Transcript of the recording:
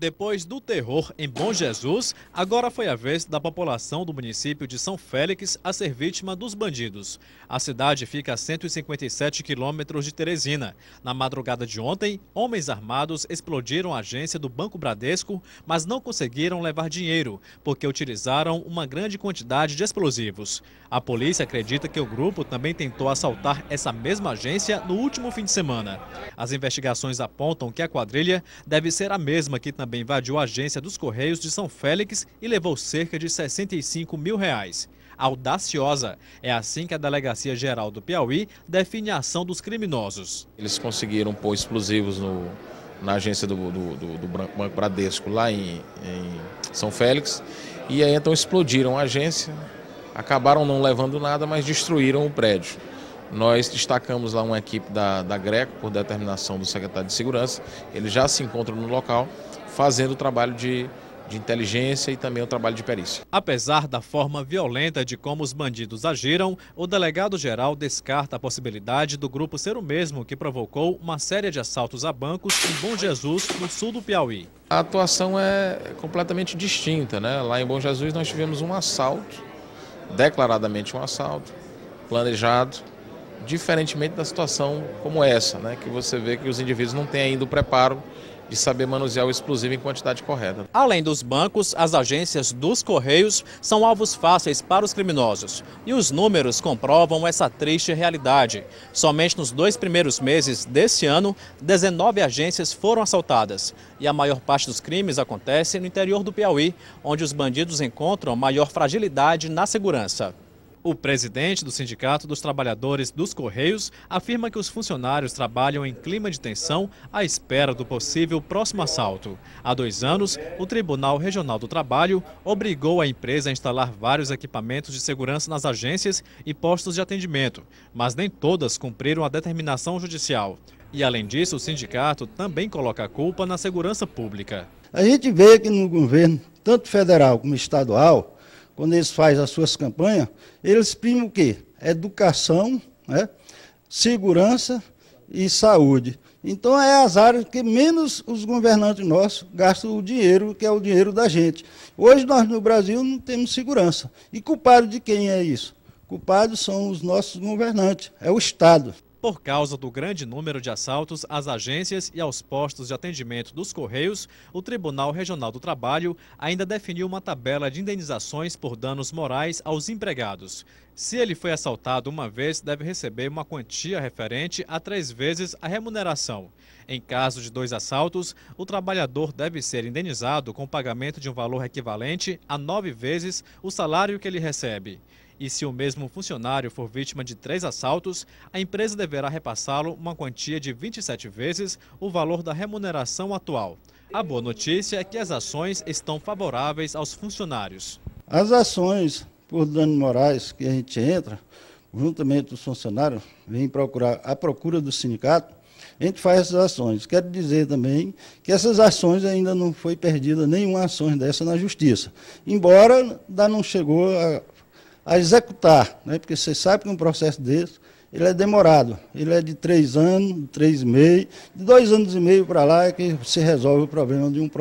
Depois do terror em Bom Jesus, agora foi a vez da população do município de São Félix a ser vítima dos bandidos. A cidade fica a 157 quilômetros de Teresina. Na madrugada de ontem, homens armados explodiram a agência do Banco Bradesco, mas não conseguiram levar dinheiro, porque utilizaram uma grande quantidade de explosivos. A polícia acredita que o grupo também tentou assaltar essa mesma agência no último fim de semana. As investigações apontam que a quadrilha deve ser a mesma que também também invadiu a agência dos Correios de São Félix e levou cerca de 65 mil reais. Audaciosa. É assim que a Delegacia Geral do Piauí define a ação dos criminosos. Eles conseguiram pôr explosivos no, na agência do, do, do, do Banco Bradesco, lá em, em, São Félix. E aí então explodiram a agência, acabaram não levando nada, mas destruíram o prédio. Nós destacamos lá uma equipe da, da Greco, por determinação do secretário de Segurança. Ele já se encontra no local fazendo o trabalho de, de inteligência e também o trabalho de perícia. Apesar da forma violenta de como os bandidos agiram, o delegado-geral descarta a possibilidade do grupo ser o mesmo que provocou uma série de assaltos a bancos em Bom Jesus, no sul do Piauí. A atuação é completamente distinta. Né? Lá em Bom Jesus nós tivemos um assalto, declaradamente um assalto, planejado, diferentemente da situação como essa, né, que você vê que os indivíduos não têm ainda o preparo de saber manusear o explosivo em quantidade correta. Além dos bancos, as agências dos Correios são alvos fáceis para os criminosos. E os números comprovam essa triste realidade. Somente nos dois primeiros meses deste ano, 19 agências foram assaltadas. E a maior parte dos crimes acontece no interior do Piauí, onde os bandidos encontram maior fragilidade na segurança. O presidente do Sindicato dos Trabalhadores dos Correios afirma que os funcionários trabalham em clima de tensão à espera do possível próximo assalto. Há dois anos, o Tribunal Regional do Trabalho obrigou a empresa a instalar vários equipamentos de segurança nas agências e postos de atendimento, mas nem todas cumpriram a determinação judicial. E além disso, o sindicato também coloca a culpa na segurança pública. A gente vê que no governo, tanto federal como estadual, quando eles fazem as suas campanhas, eles primam o quê? Educação, né? segurança e saúde. Então é as áreas que menos os governantes nossos gastam o dinheiro, que é o dinheiro da gente. Hoje nós no Brasil não temos segurança. E culpado de quem é isso? Culpados são os nossos governantes, é o Estado. Por causa do grande número de assaltos às agências e aos postos de atendimento dos Correios, o Tribunal Regional do Trabalho ainda definiu uma tabela de indenizações por danos morais aos empregados. Se ele foi assaltado uma vez, deve receber uma quantia referente a três vezes a remuneração. Em caso de dois assaltos, o trabalhador deve ser indenizado com pagamento de um valor equivalente a nove vezes o salário que ele recebe. E se o mesmo funcionário for vítima de três assaltos, a empresa deverá repassá-lo uma quantia de 27 vezes o valor da remuneração atual. A boa notícia é que as ações estão favoráveis aos funcionários. As ações por dano morais que a gente entra, juntamente os funcionários, vem procurar a procura do sindicato, a gente faz essas ações. Quero dizer também que essas ações ainda não foi perdida nenhuma ação dessa na justiça. Embora ainda não chegou a a executar, né? porque você sabe que um processo desse ele é demorado, ele é de três anos, três e meio, de dois anos e meio para lá é que se resolve o problema de um processo.